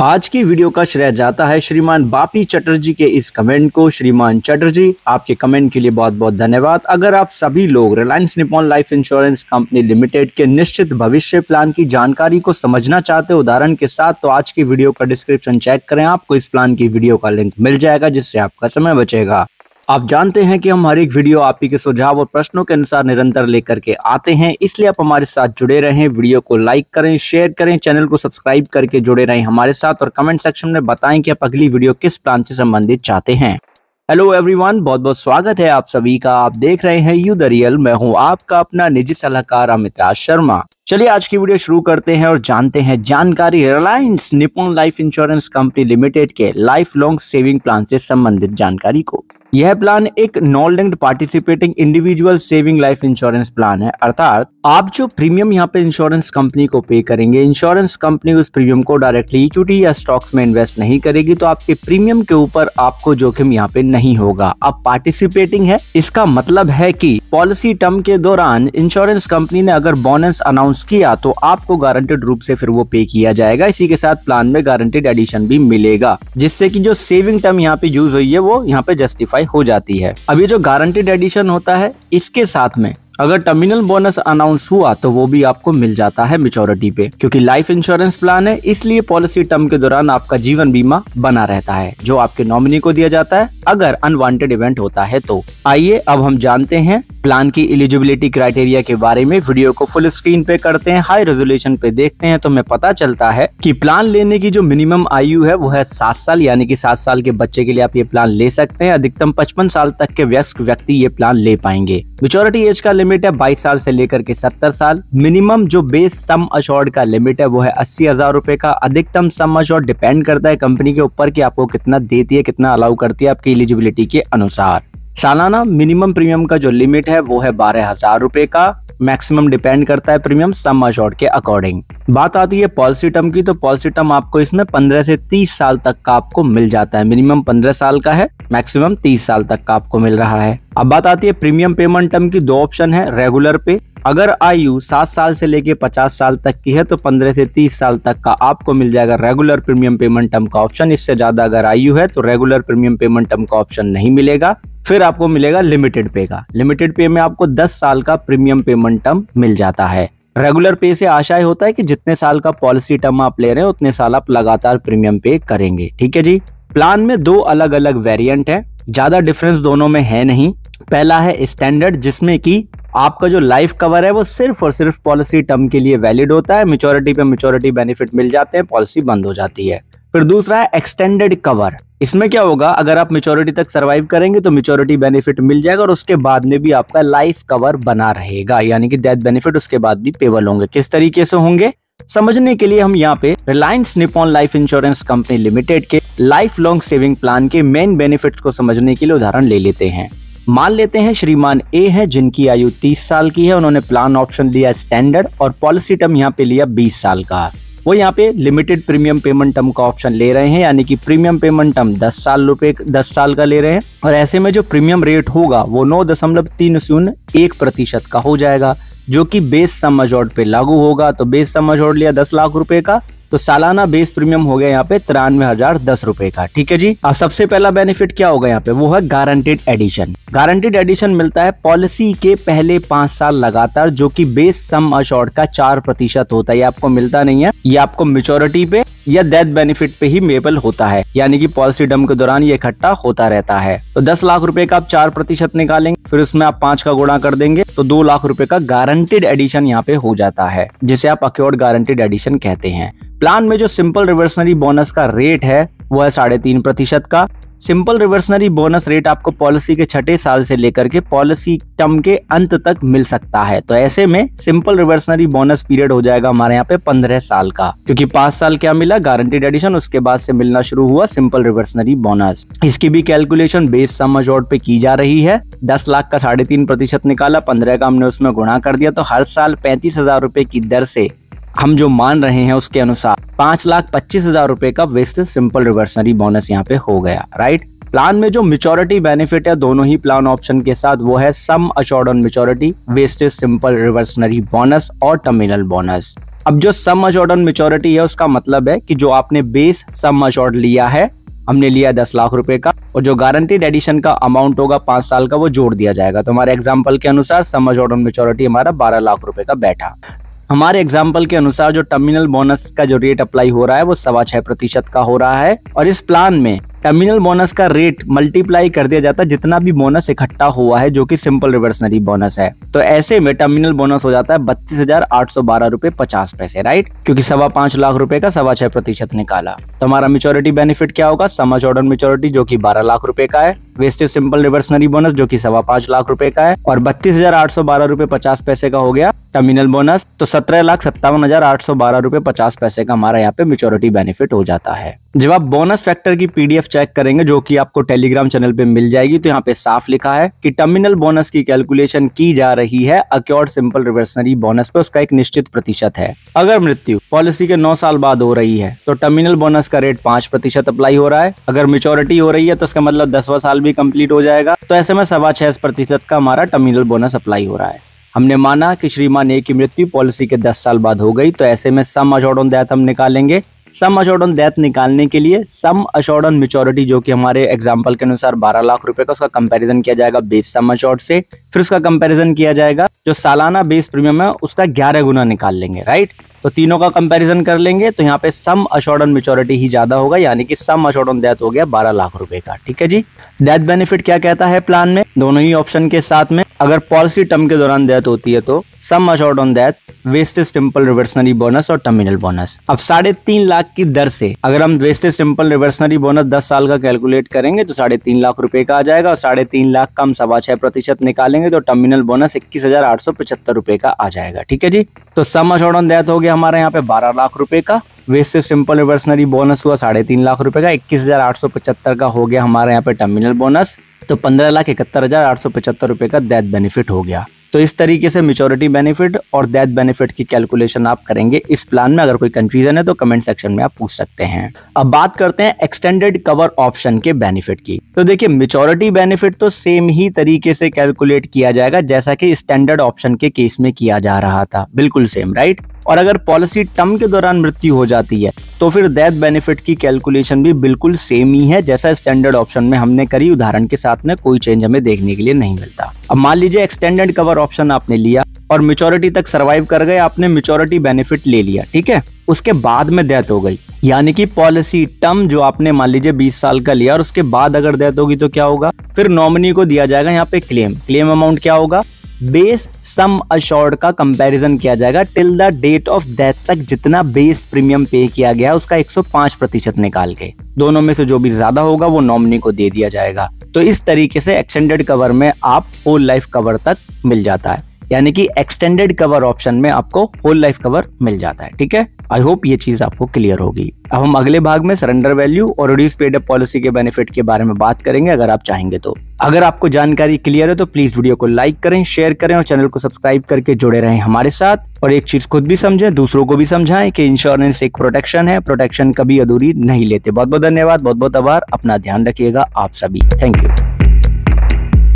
आज की वीडियो का श्रेय जाता है श्रीमान बापी चटर्जी के इस कमेंट को श्रीमान चटर्जी आपके कमेंट के लिए बहुत बहुत धन्यवाद अगर आप सभी लोग Reliance Nippon life insurance company limited के निश्चित भविष्य प्लान की जानकारी को समझना चाहते हो उदाहरण के साथ तो आज की वीडियो का डिस्क्रिप्शन चेक करें आपको इस प्लान की वीडियो का लिंक मिल जाएगा जिससे आपका समय बचेगा आप जानते हैं कि हर एक वीडियो आप ही के सुझाव और प्रश्नों के अनुसार निरंतर लेकर के आते हैं इसलिए आप हमारे साथ जुड़े रहें वीडियो को लाइक करें शेयर करें चैनल को सब्सक्राइब करके जुड़े रहें हमारे साथ और कमेंट सेक्शन में बताएं कि आप अगली वीडियो किस प्लान से संबंधित चाहते हैं हेलो एवरीवन बहुत बहुत स्वागत है आप सभी का आप देख रहे हैं यू द रियल मैं हूं आपका अपना निजी सलाहकार अमिताज शर्मा चलिए आज की वीडियो शुरू करते हैं और जानते हैं जानकारी Reliance Nippon life insurance company limited के लाइफ लॉन्ग सेविंग प्लान से संबंधित जानकारी को यह प्लान एक non linked participating individual saving life insurance plan है अर्थात आप जो प्रीमियम यहाँ पे इंश्योरेंस कंपनी को पे करेंगे इंश्योरेंस कंपनी उस प्रीमियम को डायरेक्टली इक्विटी या स्टॉक्स में इन्वेस्ट नहीं करेगी तो आपके प्रीमियम के ऊपर आपको जोखिम यहाँ पे नहीं होगा अब पार्टिसिपेटिंग है इसका मतलब है की पॉलिसी टर्म के दौरान इंश्योरेंस कंपनी ने अगर बोनस अनाउंस किया तो आपको गारंटेड रूप से फिर वो पे किया जाएगा इसी के साथ प्लान में गारंटेड एडिशन भी मिलेगा जिससे की जो सेविंग टर्म यहाँ पे यूज हुई है वो यहाँ पे जस्टिफाई क्वालिफाई हो जाती है अब ये जो गारंटेड एडिशन होता है इसके साथ में अगर टर्मिनल बोनस अनाउंस हुआ तो वो भी आपको मिल जाता है मेचोरिटी पे क्योंकि लाइफ इंश्योरेंस प्लान है इसलिए पॉलिसी टर्म के दौरान आपका जीवन बीमा बना रहता है जो आपके नॉमिनी को दिया जाता है अगर अनवांटेड इवेंट होता है तो आइए अब हम जानते हैं प्लान की एलिजिबिलिटी क्राइटेरिया के बारे में वीडियो को फुल स्क्रीन पे करते हैं हाई रेजोल्यूशन पे देखते हैं तो हमें पता चलता है कि प्लान लेने की जो मिनिमम आयु है वो है सात साल यानी कि सात साल के बच्चे के लिए आप ये प्लान ले सकते हैं अधिकतम पचपन साल तक के व्यस्क व्यक्ति ये प्लान ले पाएंगे मेचोरिटी एज का लिमिट है बाईस साल से लेकर के सत्तर साल मिनिमम जो बेस सम अशोर्ड का लिमिट है वो है अस्सी हजार रूपए का अधिकतम सम अशोर्ड डिपेंड करता है कंपनी के ऊपर कि आपको कितना देती है कितना अलाउ करती है आपकी एलिजिबिलिटी के अनुसार सालाना मिनिमम प्रीमियम का जो लिमिट है वो है बारह हजार रुपए का मैक्सिमम डिपेंड करता है प्रीमियम सम अशोर्ड के अकॉर्डिंग बात आती है पॉलिसी टर्म की तो पॉलिसी टर्म आपको इसमें 15 से 30 साल तक का आपको मिल जाता है मिनिमम 15 साल का है मैक्सिमम 30 साल तक का आपको मिल रहा है अब बात आती है प्रीमियम पेमेंट टर्म की दो ऑप्शन है रेगुलर पे अगर आयु सात साल से लेके पचास साल तक की है तो पंद्रह से तीस साल तक का आपको मिल जाएगा रेगुलर प्रीमियम पेमेंट टर्म का ऑप्शन इससे ज्यादा अगर आयु है तो रेगुलर प्रीमियम पेमेंट टर्म का ऑप्शन नहीं मिलेगा फिर आपको मिलेगा लिमिटेड पे का लिमिटेड पे में आपको दस साल का प्रीमियम पेमेंट टर्म मिल जाता है रेगुलर पे से आशा होता है कि जितने साल का पॉलिसी टर्म आप ले रहे हैं उतने साल आप लगातार प्रीमियम पे करेंगे ठीक है जी प्लान में दो अलग अलग वेरियंट है ज़्यादा डिफरेंस दोनों में है नहीं पहला है स्टैंडर्ड जिसमें कि आपका जो लाइफ कवर है वो सिर्फ और सिर्फ पॉलिसी टर्म के लिए वैलिड होता है मेचोरिटी पे मेचोरिटी बेनिफिट मिल जाते हैं पॉलिसी बंद हो जाती है फिर दूसरा है एक्सटेंडेड कवर इसमें क्या होगा अगर आप मेचोरिटी तक सर्वाइव करेंगे तो मेचोरिटी बेनिफिट मिल जाएगा और उसके बाद में भी आपका लाइफ कवर बना रहेगा यानी कि डेथ बेनिफिट उसके बाद भी पेबल होंगे किस तरीके से होंगे समझने के लिए हम यहाँ पे Reliance Nippon life insurance company limited के लाइफ लॉन्ग सेविंग प्लान के मेन बेनिफिट को समझने के लिए उदाहरण ले लेते हैं मान लेते हैं श्रीमान ए है जिनकी आयु 30 साल की है उन्होंने प्लान ऑप्शन लिया स्टैंडर्ड और पॉलिसी टर्म यहाँ पे लिया 20 साल का वो यहाँ पे लिमिटेड प्रीमियम पेमेंट टर्म का ऑप्शन ले रहे हैं यानी कि प्रीमियम पेमेंट टर्म 10 साल रुपए 10 साल का ले रहे हैं और ऐसे में जो प्रीमियम रेट होगा वो नौ दशमलव तीन शून्य एक प्रतिशत का हो जाएगा जो कि बेस सम अजॉर्ड पे लागू होगा तो बेस सम अजॉर्ड लिया दस लाख रुपए का तो सालाना बेस प्रीमियम हो गया यहाँ पे तिरानवे हजार दस रुपए का ठीक है जी अब सबसे पहला बेनिफिट क्या होगा यहाँ पे वो है गारंटेड एडिशन गारंटेड एडिशन मिलता है पॉलिसी के पहले पांच साल लगातार जो कि बेस सम अशोर्ड का चार प्रतिशत होता है ये आपको मिलता नहीं है ये आपको मेचोरिटी पे या डेथ बेनिफिट पे ही मेबल होता है यानी कि पॉलिसी डम के दौरान ये इकट्ठा होता रहता है तो दस लाख रुपए का आप चार प्रतिशत निकालेंगे फिर उसमें आप पांच का गुणा कर देंगे तो दो लाख रुपए का गारंटेड एडिशन यहाँ पे हो जाता है जिसे आप अक्योर्ड गारंटेड एडिशन कहते हैं प्लान में जो सिंपल रिवर्सनरी बोनस का रेट है वो है साढ़े तीन प्रतिशत का सिंपल रिवर्सनरी बोनस रेट आपको पॉलिसी के छठे साल से लेकर के पॉलिसी टर्म के अंत तक मिल सकता है तो ऐसे में सिंपल रिवर्सनरी बोनस पीरियड हो जाएगा हमारे यहाँ पे पंद्रह साल का क्योंकि पांच साल क्या मिला गारंटीड एडिशन उसके बाद से मिलना शुरू हुआ सिंपल रिवर्सनरी बोनस इसकी भी कैलकुलेशन बेस सम पे की जा रही है दस लाख का साढ़े तीन प्रतिशत निकाला पंद्रह का हमने उसमें गुणा कर दिया तो हर साल पैंतीस हजार की दर से हम जो मान रहे हैं उसके अनुसार पांच लाख पच्चीस हजार रुपए का वेस्ट सिंपल रिवर्सनरी बोनस यहाँ पे हो गया राइट प्लान में जो मेचोरिटी बेनिफिट है दोनों ही प्लान ऑप्शन के साथ वो है sum assured on maturity vested simple reversionary bonus और टर्मिनल बोनस अब जो सम अचोर्ड ऑन मेचोरिटी है उसका मतलब है कि जो आपने बेस सम अचोर्ड लिया है हमने लिया दस लाख रुपए का और जो गारंटीड एडिशन का अमाउंट होगा पांच साल का वो जोड़ दिया जाएगा तो हमारे एग्जाम्पल के अनुसार समझ ऑर्डर मेचोरिटी हमारा बारह लाख रुपए का बैठा हमारे एग्जाम्पल के अनुसार जो टर्मिनल बोनस का जो रेट अप्लाई हो रहा है वो सवा छह प्रतिशत का हो रहा है और इस प्लान में टर्मिनल बोनस का रेट मल्टीप्लाई कर दिया जाता है जितना भी बोनस इकट्ठा हुआ है जो कि सिंपल रिवर्सनरी बोनस है तो ऐसे में टर्मिनल बोनस हो जाता है बत्तीस हजार आठ सौ बारह रूपए पचास पैसे राइट क्योंकि सवा पांच लाख रुपए का सवा छह प्रतिशत निकाला तो हमारा मेच्योरिटी बेनिफिट क्या होगा समा ऑर्डर मेच्योरिटी जो की बारह लाख रूपये का है वेस्टेज सिंपल रिवर्सनरी बोनस जो कि सवा पांच लाख रुपए का है और बत्तीस हजार आठ सौ बारह रूपए पचास पैसे का हो गया टर्मिनल बोनस तो सत्रह लाख सत्तावन हजार आठ सौ बारह रूपए पचास पैसे का हमारा यहाँ पे मेच्योरिटी बेनिफिट हो जाता है जब आप बोनस फैक्टर की पीडीएफ चेक करेंगे जो कि आपको टेलीग्राम चैनल पे मिल जाएगी तो यहाँ पे साफ लिखा है कि टर्मिनल बोनस की कैलकुलेशन की जा रही है अक्योर्ड सिंपल रिवर्सनरी बोनस पे उसका एक निश्चित प्रतिशत है अगर मृत्यु पॉलिसी के नौ साल बाद हो रही है तो टर्मिनल बोनस का रेट पांच प्रतिशत अप्लाई हो रहा है अगर मेच्योरिटी हो रही है तो इसका मतलब दसवा साल भी भी कंप्लीट हो जाएगा तो ऐसे में सवा छह प्रतिशत का हमारा टर्मिनल बोनस अप्लाई हो रहा है हमने माना कि श्रीमान ए की मृत्यु पॉलिसी के 10 साल बाद हो गई तो ऐसे में सम अशोर्ड ऑन डेथ हम निकालेंगे सम अशोर्ड ऑन डेथ निकालने के लिए सम अशोर्ड ऑन मेच्योरिटी जो कि हमारे एग्जाम्पल के अनुसार 12 लाख रुपए का उसका कंपैरिजन किया जाएगा बेस सम अशोर्ड से फिर उसका कंपैरिजन किया जाएगा जो सालाना बेस प्रीमियम है उसका ग्यारह गुना निकाल लेंगे राइट तो तीनों का कंपैरिजन कर लेंगे तो यहाँ पे सम अशोर्ड ऑन मेचोरिटी ही ज़्यादा होगा यानी कि सम अशोर्ड ऑन डेथ हो गया बारह लाख रुपए का ठीक है जी डेथ बेनिफिट क्या कहता है प्लान में दोनों ही ऑप्शन के साथ में अगर पॉलिसी टर्म के दौरान डेथ होती है तो sum assured on death vested simple reversionary bonus और टर्मिनल बोनस अब साढ़े तीन लाख की दर से अगर हम वेस्टेज सिंपल रिवर्सनरी बोनस दस साल का कैलकुलेट करेंगे तो साढ़े तीन लाख रुपए का आ जाएगा और साढ़े तीन लाख का हम सवा छह प्रतिशत निकालेंगे तो टर्मिनल बोनस इक्कीस हजार आठ सौ पचहत्तर रुपए का आ जाएगा ठीक है जी तो सम अशोर्ड ऑन डेथ हो गया हमारा यहाँ पे बारह लाख रुपए का वेस्ट से सिंपल रिवर्सनरी बोनस हुआ साढ़े तीन लाख रुपए का इक्कीस हज़ार आठ सौ पचहत्तर का हो गया हमारे यहाँ पे टर्मिनल बोनस तो पंद्रह लाख इकहत्तर हज़ार आठ सौ पचहत्तर रुपए का डेथ बेनिफिट हो गया तो इस तरीके से मेचोरिटी बेनिफिट और डेथ बेनिफिट की कैलकुलेशन आप करेंगे इस प्लान में अगर कोई कंफ्यूजन है तो कमेंट सेक्शन में आप पूछ सकते हैं अब बात करते हैं एक्सटेंडेड कवर ऑप्शन के बेनिफिट की तो देखिए मेचोरिटी बेनिफिट तो सेम ही तरीके से कैलकुलेट किया जाएगा जैसा कि स्टैंडर्ड ऑप्शन के केस में किया जा रहा था बिल्कुल सेम राइट और अगर पॉलिसी टर्म के दौरान मृत्यु हो जाती है तो फिर डेथ बेनिफिट की कैलकुलेशन भी बिल्कुल सेम ही है जैसा स्टैंडर्ड ऑप्शन में हमने करी उदाहरण के साथ में कोई चेंज हमें देखने के लिए नहीं मिलता अब मान लीजिए एक्सटेंडेड कवर ऑप्शन आपने लिया और मेचोरिटी तक सर्वाइव कर गए आपने मेचोरिटी बेनिफिट ले लिया ठीक है उसके बाद में डेथ हो गई यानी कि पॉलिसी टर्म जो आपने मान लीजिए 20 साल का लिया और उसके बाद अगर डेथ होगी तो क्या होगा फिर नॉमिनी को दिया जाएगा यहाँ पे क्लेम क्लेम अमाउंट क्या होगा बेस सम अशोर्ड का कंपैरिजन किया जाएगा till the date of death तक जितना बेस प्रीमियम पे किया गया उसका 105 प्रतिशत निकाल के दोनों में से जो भी ज्यादा होगा वो नॉमिनी को दे दिया जाएगा तो इस तरीके से एक्सटेंडेड कवर में आप होल लाइफ कवर तक मिल जाता है यानी कि एक्सटेंडेड कवर ऑप्शन में आपको होल लाइफ कवर मिल जाता है ठीक है आई होप ये चीज आपको क्लियर होगी अब हम अगले भाग में सरेंडर वैल्यू और रिड्यूस पेड अप पॉलिसी के बेनिफिट के बारे में बात करेंगे अगर आप चाहेंगे तो अगर आपको जानकारी क्लियर है तो प्लीज वीडियो को लाइक करें शेयर करें और चैनल को सब्सक्राइब करके जुड़े रहें हमारे साथ और एक चीज खुद भी समझें दूसरों को भी समझाएं कि इंश्योरेंस एक प्रोटेक्शन है प्रोटेक्शन कभी अधूरी नहीं लेते बहुत बहुत धन्यवाद बहुत बहुत आभार अपना ध्यान रखिएगा आप सभी थैंक यू